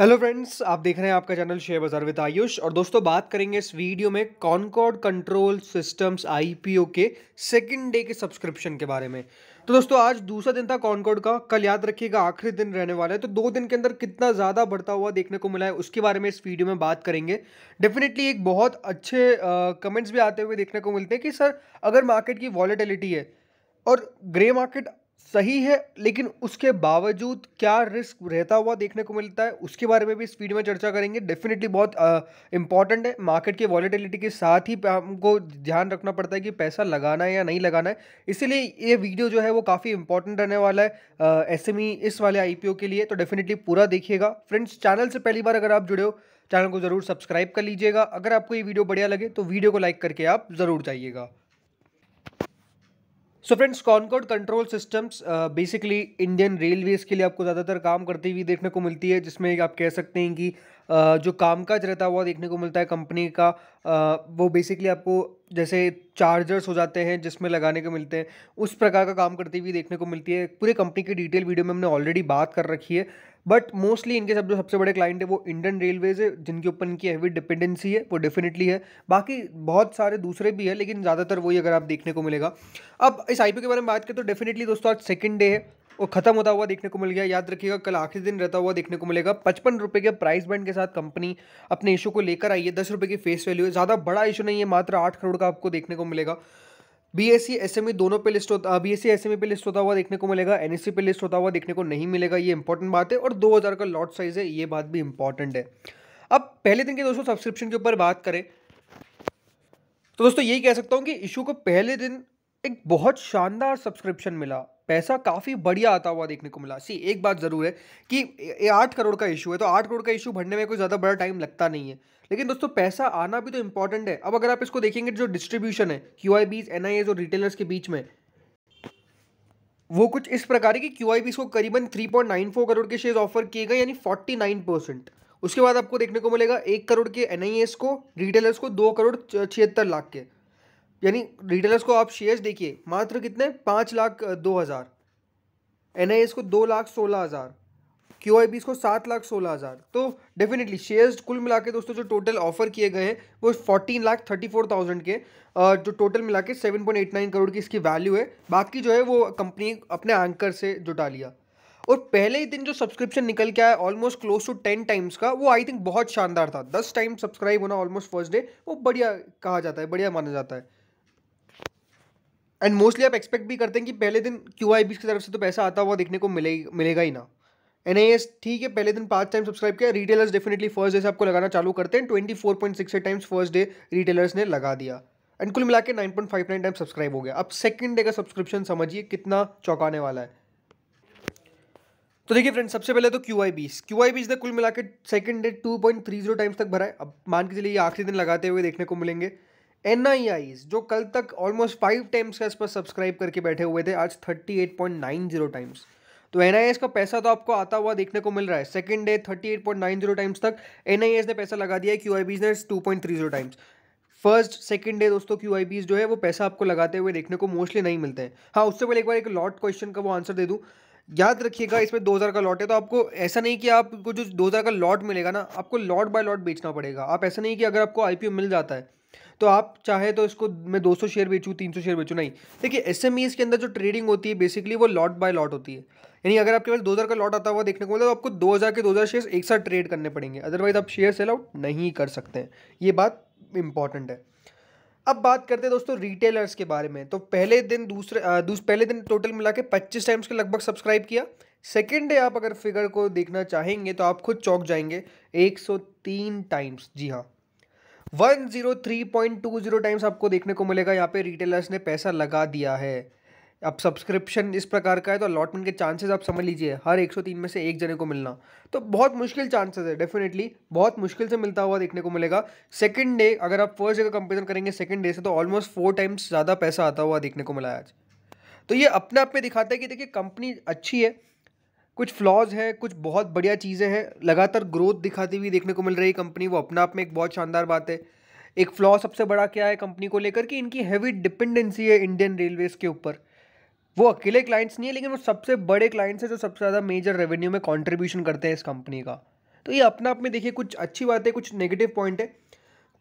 hello friends आप देख रहे हैं आपका चैनल शेयर बाजार विद आयुष और दोस्तों बात करेंगे इस वीडियो में कॉनकॉर्ड कंट्रोल सिस्टम्स आईपीओ के सेकंड डे के सब्सक्रिप्शन के बारे में तो दोस्तों आज दूसरा दिन था कॉनकॉर्ड का कल याद रखिएगा आखिरी दिन रहने वाला है तो दो दिन के अंदर कितना ज़्यादा बढ़ता हुआ देखने को मिला है उसके बारे में इस वीडियो में बात करेंगे डेफिनेटली एक बहुत अच्छे कमेंट्स भी आते हुए देखने को मिलते हैं कि सर अगर मार्केट की वॉलेटिलिटी है और ग्रे मार्केट सही है लेकिन उसके बावजूद क्या रिस्क रहता हुआ देखने को मिलता है उसके बारे में भी इस वीडियो में चर्चा करेंगे डेफिनेटली बहुत इंपॉर्टेंट है मार्केट की वॉलीटिलिटी के साथ ही हमको ध्यान रखना पड़ता है कि पैसा लगाना है या नहीं लगाना है इसीलिए ये वीडियो जो है वो काफ़ी इंपॉर्टेंट रहने वाला है एस e इस वाले आई के लिए तो डेफिनेटली पूरा देखिएगा फ्रेंड्स चैनल से पहली बार अगर आप जुड़े हो चैनल को ज़रूर सब्सक्राइब कर लीजिएगा अगर आपको ये वीडियो बढ़िया लगे तो वीडियो को लाइक करके आप ज़रूर जाइएगा so friends Concord Control Systems basically Indian Railways के लिए आपको ज़्यादातर काम करती हुई देखने को मिलती है जिसमें आप कह सकते हैं कि uh, जो कामकाज रहता है वह देखने को मिलता है कंपनी का uh, वो बेसिकली आपको जैसे चार्जर्स हो जाते हैं जिसमें लगाने के मिलते हैं उस प्रकार का काम करती हुई देखने को मिलती है पूरे कंपनी की डिटेल वीडियो में हमने ऑलरेडी बात कर रखी है बट मोस्टली इनके सब जो सबसे बड़े क्लाइंट है वो इंडियन रेलवेज है जिनके ऊपर इनकी हैवी डिपेंडेंसी है वो डेफिनेटली है बाकी बहुत सारे दूसरे भी है लेकिन ज़्यादातर वही अगर आप देखने को मिलेगा अब इस आई के बारे में बात करें तो डेफिनेटली दोस्तों आज सेकेंड डे है वो ख़त्म होता हुआ देखने को मिल गया याद रखिएगा कल आखिरी दिन रहता हुआ देखने को मिलेगा पचपन रुपये के प्राइस बैंड के साथ कंपनी अपने इशू को लेकर आई है दस रुपये की फेस वैल्यू है ज़्यादा बड़ा इशू नहीं है मात्र आठ करोड़ का आपको देखने को मिलेगा B S C S M E दोनों पे लिस्ट होता B S C S M E पे लिस्ट होता हुआ देखने को मिलेगा एन एस सी पे लिस्ट होता हुआ देखने को नहीं मिलेगा ये इंपॉर्टेंट बात है और दो हज़ार का लॉट साइज़ है ये बात भी इंपॉर्टेंट है अब पहले दिन के दोस्तों सब्सक्रिप्शन के ऊपर बात करें तो दोस्तों यही कह सकता हूँ कि इशू को पहले दिन एक बहुत शानदार सब्सक्रिप्शन मिला पैसा काफ़ी बढ़िया आता हुआ देखने को मिला सी एक बात ज़रूर है कि आठ करोड़ का इशू है तो आठ करोड़ का इशू भरने में कोई ज़्यादा बड़ा टाइम लगता नहीं है लेकिन दोस्तों पैसा आना भी तो इंपॉर्टेंट है अब अगर आप इसको देखेंगे जो डिस्ट्रीब्यूशन है क्यू आई बीज एन और रिटेलर्स के बीच में वो कुछ इस प्रकार है कि क्यू आई को करीबन three point nine four crore के शेयर ऑफर किए गए यानी फोर्टी परसेंट उसके बाद आपको देखने को मिलेगा एक करोड़ के एन आई एस को रिटेलर्स को दो करोड़ छिहत्तर लाख के यानी रिटेलर्स को आप शेयर्स देखिए मात्र कितने पाँच लाख दो हज़ार एन आई एस को दो लाख सोलह हज़ार क्यू आई बीस को सात लाख सोलह हज़ार तो डेफिनेटली शेयर्स कुल मिला के दोस्तों जो टोटल ऑफर किए गए हैं वो fourteen lakh thirty four thousand के जो टोटल मिला के seven point eight nine crore की इसकी वैल्यू है बाकी जो है वो कंपनी अपने एंकर से जुटा लिया और पहले ही दिन जो सब्सक्रिप्शन निकल के आया almost close to ten times का वो आई थिंक बहुत शानदार था दस टाइम सब्सक्राइब होना ऑलमोस्ट फर्स्ट डे वो बढ़िया कहा जाता है बढ़िया माना जाता है एंड मोस्टली आप एक्सपेक्ट भी करते हैं कि पहले दिन क्यू आई बी की तरफ से तो पैसा आता हुआ देखने को मिले मिलेगा ही ना एन आई एस ठीक है पहले दिन पाँच टाइम सब्सक्राइब किया रिटेलर्स डेफिनेटली फर्स्ट डे से आपको लगाना चालू करते हैं twenty four point six eight times first day retailers ने लगा दिया एंड कुल मिला के nine point five nine time subscribe हो गया अब सेकंड डे का सब्सक्रिप्शन समझिए कितना चौंकाने वाला है तो देखिए फ्रेंड सबसे पहले तो क्यू आई बीस क्यू आई बीस ने कुल मिला के second day two point three zero times तक भरा है अब मान के चलिए ये आखिरी दिन लगाते हुए देखने को मिलेंगे एन जो कल तक ऑलमोस्ट फाइव टाइम्स का इस पर सब्सक्राइब करके बैठे हुए थे आज thirty eight point nine zero times तो एन का पैसा तो आपको आता हुआ देखने को मिल रहा है second day thirty eight point nine zero times तक एन ने पैसा लगा दिया है क्यू आई बीज ने two point three zero times first second day दोस्तों क्यू आई बीज जो है वो पैसा आपको लगाते हुए देखने को मोस्टली नहीं मिलते हैं हाँ उससे पहले एक बार एक लॉट क्वेश्चन का वो आंसर दे दूँ याद रखिएगा इसमें हज़ार का लॉट है तो आपको ऐसा नहीं कि आपको जो दो हज़ार का लॉट मिलेगा ना आपको लॉट बाय लॉट बेचना पड़ेगा आप ऐसा नहीं कि अगर आपको ओ मिल जाता है तो आप चाहे तो इसको मैं 200 शेयर बेचूँ 300 शेयर बेचूँ नहीं देखिए एस के अंदर जो ट्रेडिंग होती है बेसिकली वो लॉट बाय लॉट होती है यानी अगर आपके पास 2000 का लॉट आता हुआ देखने को मिलता है तो आपको 2000 के 2000 शेयर्स एक साथ ट्रेड करने पड़ेंगे अदरवाइज आप शेयर सेल आउट नहीं कर सकते हैं ये बात इंपॉर्टेंट है अब बात करते हैं दोस्तों रिटेलर्स के बारे में तो पहले दिन दूसरे दूस, पहले दिन टोटल मिला के पच्चीस टाइम्स के लगभग सब्सक्राइब किया सेकेंड डे आप अगर फिगर को देखना चाहेंगे तो आप खुद चौक जाएंगे 103 टाइम्स जी हाँ 103.20 टाइम्स आपको देखने को मिलेगा यहाँ पे रिटेलर्स ने पैसा लगा दिया है अब सब्सक्रिप्शन इस प्रकार का है तो अलॉटमेंट के चांसेस आप समझ लीजिए हर 103 में से एक जने को मिलना तो बहुत मुश्किल चांसेस है डेफिनेटली बहुत मुश्किल से मिलता हुआ देखने को मिलेगा सेकंड डे अगर आप फर्स्ट डे का कंपेरिजन करेंगे सेकंड डे से तो ऑलमोस्ट फोर टाइम्स ज़्यादा पैसा आता हुआ देखने को मिला आज तो ये अपने आप में दिखाता है कि देखिए कंपनी अच्छी है कुछ फ्लॉज है कुछ बहुत बढ़िया चीज़ें हैं लगातार ग्रोथ दिखाती हुई देखने को मिल रही कंपनी वो अपने आप में एक बहुत शानदार बात है एक फ्लॉ सबसे बड़ा क्या है कंपनी को लेकर कि इनकी हैवी डिपेंडेंसी है इंडियन रेलवेज़ के ऊपर वो अकेले क्लाइंट्स नहीं है लेकिन वो सबसे बड़े क्लाइंट्स हैं जो सबसे ज़्यादा मेजर रेवेन्यू में कॉन्ट्रीब्यूशन करते हैं इस कंपनी का तो ये अपने आप में देखिए कुछ अच्छी बात है कुछ नेगेटिव पॉइंट है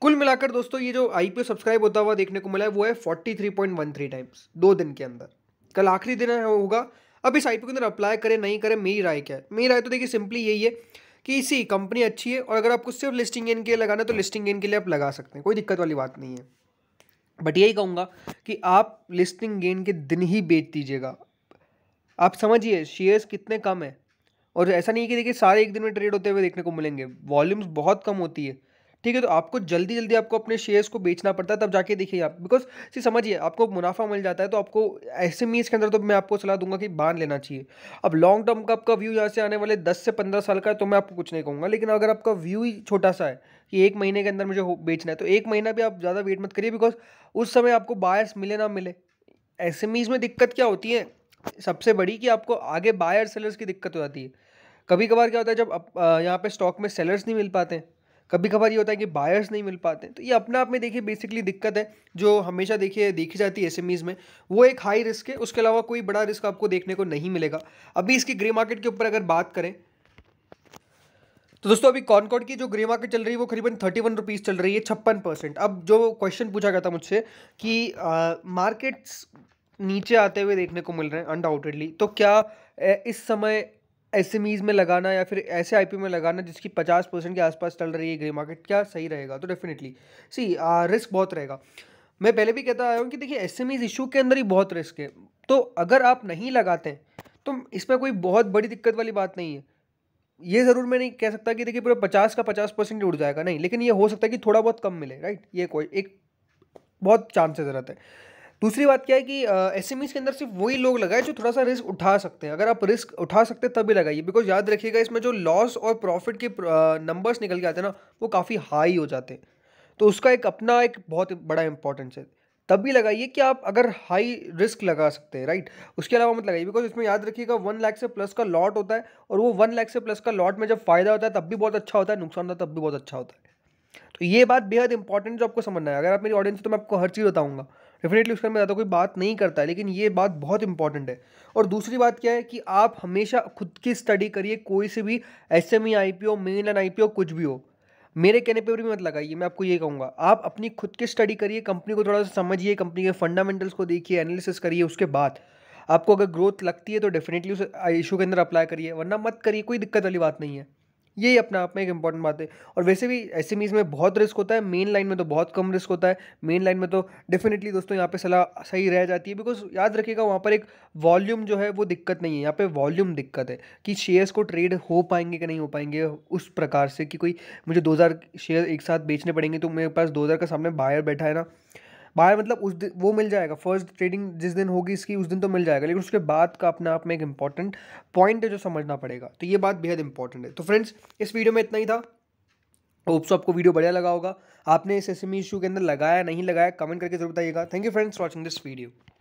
कुल मिलाकर दोस्तों ये जो आई सब्सक्राइब होता हुआ देखने को मिला है वो है forty three point one three times दो दिन के अंदर कल आखिरी दिन होगा अब इस आई के अंदर अप्लाई करें नहीं करें मेरी राय क्या है मेरी राय तो देखिए सिंपली यही है कि इसी कंपनी अच्छी है और अगर आपको सिर्फ लिस्टिंग गेन के लिए लगाना है तो लिस्टिंग गेन के लिए आप लगा सकते हैं कोई दिक्कत वाली बात नहीं है बट यही कहूँगा कि आप लिस्टिंग गेन के दिन ही बेच दीजिएगा आप समझिए शेयर्स कितने कम है और ऐसा नहीं है कि देखिए सारे एक दिन में ट्रेड होते हुए देखने को मिलेंगे वॉल्यूम्स बहुत कम होती है ठीक है तो आपको जल्दी जल्दी आपको अपने शेयर्स को बेचना पड़ता है तब जाके देखिए आप बिकॉज सी समझिए आपको मुनाफा मिल जाता है तो आपको ऐसे मीस के अंदर तो मैं आपको सलाह दूंगा कि बांध लेना चाहिए अब लॉन्ग टर्म का आपका व्यू यहाँ से आने वाले दस से पंद्रह साल का है तो मैं आपको कुछ नहीं कहूँगा लेकिन अगर आपका व्यू ही छोटा सा है कि एक महीने के अंदर मुझे बेचना है तो एक महीना भी आप ज़्यादा वेट मत करिए बिकॉज उस समय आपको बायर्स मिले ना मिले एस में दिक्कत क्या होती है सबसे बड़ी कि आपको आगे बायर सेलर्स की दिक्कत हो जाती है कभी कभार क्या होता है जब यहाँ पे स्टॉक में सेलर्स नहीं मिल पाते हैं कभी कभार ये होता है कि बायर्स नहीं मिल पाते तो ये अपने आप में देखिए बेसिकली दिक्कत है जो हमेशा देखिए देखी जाती है एस में वो एक हाई रिस्क है उसके अलावा कोई बड़ा रिस्क आपको देखने को नहीं मिलेगा अभी इसकी ग्रे मार्केट के ऊपर अगर बात करें तो दोस्तों अभी कॉनकॉर्ड की जो ग्रे मार्केट चल रही है वो करीबन थर्टी वन रुपीज़ चल रही है छप्पन परसेंट अब जो क्वेश्चन पूछा गया था मुझसे कि मार्केट्स नीचे आते हुए देखने को मिल रहे हैं अनडाउटेडली तो क्या इस समय एस में लगाना या फिर ऐसे आई में लगाना जिसकी पचास परसेंट के आसपास चल रही है ग्रे मार्केट क्या सही रहेगा तो डेफिनेटली सी रिस्क बहुत रहेगा मैं पहले भी कहता आया हूँ कि देखिए एस एम इशू के अंदर ही बहुत रिस्क है तो अगर आप नहीं लगाते हैं तो इसमें कोई बहुत बड़ी दिक्कत वाली बात नहीं है ये ज़रूर मैं नहीं कह सकता कि देखिए पूरा पचास का पचास परसेंट उड़ जाएगा नहीं लेकिन ये हो सकता है कि थोड़ा बहुत कम मिले राइट ये कोई एक बहुत चांसेस रहते है दूसरी बात क्या है कि एस uh, के अंदर सिर्फ वही लोग लगाए जो थोड़ा सा रिस्क उठा सकते हैं अगर आप रिस्क उठा सकते हैं तभी लगाइए बिकॉज याद रखिएगा इसमें जो लॉस और प्रॉफिट के नंबर्स uh, निकल के आते हैं ना वो काफ़ी हाई हो जाते हैं तो उसका एक अपना एक बहुत बड़ा इंपॉर्टेंस है तब भी लगाइए कि आप अगर हाई रिस्क लगा सकते हैं राइट उसके अलावा मत लगाइए बिकॉज इसमें याद रखिएगा वन लाख से प्लस का लॉट होता है और वो वन लाख से प्लस का लॉट में जब फायदा होता है तब भी बहुत अच्छा होता है नुकसान होता है तब भी बहुत अच्छा होता है तो ये बात बेहद इंपॉर्टेंट जो आपको समझना है अगर आप मेरी ऑडियंस तो मैं आपको हर चीज़ बताऊंगा डेफिनेटली उसके मैं ज़्यादा कोई बात नहीं करता है लेकिन ये बात बहुत इंपॉर्टेंट है और दूसरी बात क्या है कि आप हमेशा खुद की स्टडी करिए कोई से भी S M E I P O main N I P O कुछ भी हो मेरे कहने पर भी मत लगाइए मैं आपको ये कहूँगा आप अपनी खुद की स्टडी करिए कंपनी को थोड़ा सा समझिए कंपनी के फंडामेंटल्स को देखिए एनालिसिस करिए उसके बाद आपको अगर ग्रोथ लगती है तो डेफिनेटली उस इशू के अंदर अप्लाई करिए वरना मत करिए कोई दिक्कत वाली बात नहीं है यही अपने आप में एक इंपॉर्टेंट बात है और वैसे भी एस में बहुत रिस्क होता है मेन लाइन में तो बहुत कम रिस्क होता है मेन लाइन में तो डेफिनेटली दोस्तों यहाँ पे सलाह सही रह जाती है बिकॉज याद रखिएगा वहाँ पर एक वॉल्यूम जो है वो दिक्कत नहीं है यहाँ पे वॉल्यूम दिक्कत है कि शेयर्स को ट्रेड हो पाएंगे कि नहीं हो पाएंगे उस प्रकार से कि कोई मुझे दो शेयर एक साथ बेचने पड़ेंगे तो मेरे पास दो का सामने बायर बैठा है ना बाय मतलब उस दिन वो मिल जाएगा फर्स्ट ट्रेडिंग जिस दिन होगी इसकी उस दिन तो मिल जाएगा लेकिन उसके बाद का अपने आप में एक इंपॉर्टेंट पॉइंट है जो समझना पड़ेगा तो ये बात बेहद इंपॉर्टेंट है तो फ्रेंड्स इस वीडियो में इतना ही था होप्स आपको वीडियो बढ़िया लगा होगा आपने इस एस एम इशू के अंदर लगाया नहीं लगाया कमेंट करके जरूर बताइएगा thank you friends watching this video